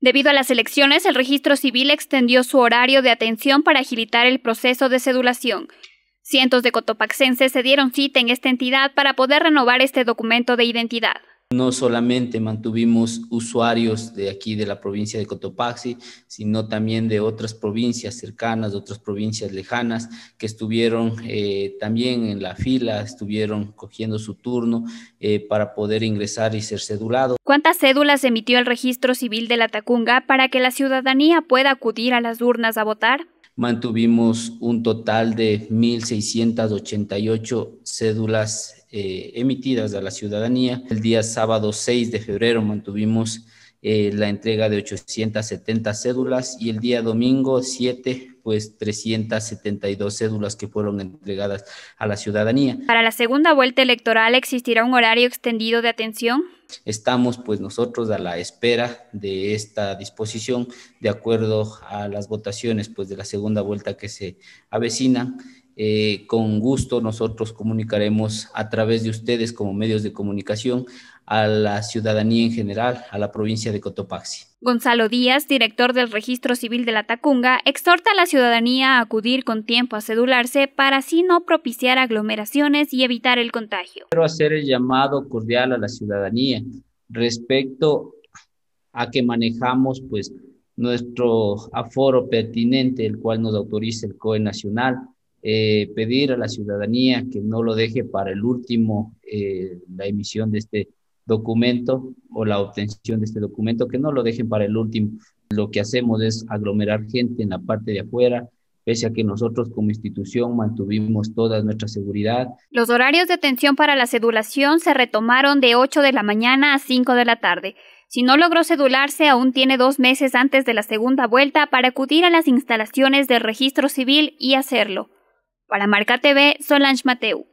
Debido a las elecciones, el registro civil extendió su horario de atención para agilitar el proceso de sedulación. Cientos de cotopaxenses se dieron cita en esta entidad para poder renovar este documento de identidad. No solamente mantuvimos usuarios de aquí de la provincia de Cotopaxi, sino también de otras provincias cercanas, de otras provincias lejanas, que estuvieron eh, también en la fila, estuvieron cogiendo su turno eh, para poder ingresar y ser cedulados. ¿Cuántas cédulas emitió el registro civil de la Tacunga para que la ciudadanía pueda acudir a las urnas a votar? Mantuvimos un total de 1.688 cédulas eh, emitidas a la ciudadanía. El día sábado 6 de febrero mantuvimos eh, la entrega de 870 cédulas y el día domingo 7 pues 372 cédulas que fueron entregadas a la ciudadanía. Para la segunda vuelta electoral existirá un horario extendido de atención. Estamos pues nosotros a la espera de esta disposición de acuerdo a las votaciones pues de la segunda vuelta que se avecinan eh, con gusto nosotros comunicaremos a través de ustedes como medios de comunicación a la ciudadanía en general, a la provincia de Cotopaxi. Gonzalo Díaz, director del Registro Civil de la Tacunga, exhorta a la ciudadanía a acudir con tiempo a cedularse para así no propiciar aglomeraciones y evitar el contagio. Quiero hacer el llamado cordial a la ciudadanía respecto a que manejamos pues nuestro aforo pertinente, el cual nos autoriza el COE Nacional eh, pedir a la ciudadanía que no lo deje para el último eh, la emisión de este documento o la obtención de este documento, que no lo dejen para el último. Lo que hacemos es aglomerar gente en la parte de afuera, pese a que nosotros como institución mantuvimos toda nuestra seguridad. Los horarios de atención para la cedulación se retomaron de 8 de la mañana a 5 de la tarde. Si no logró sedularse, aún tiene dos meses antes de la segunda vuelta para acudir a las instalaciones del registro civil y hacerlo. Para Marca TV, Solange Mateu.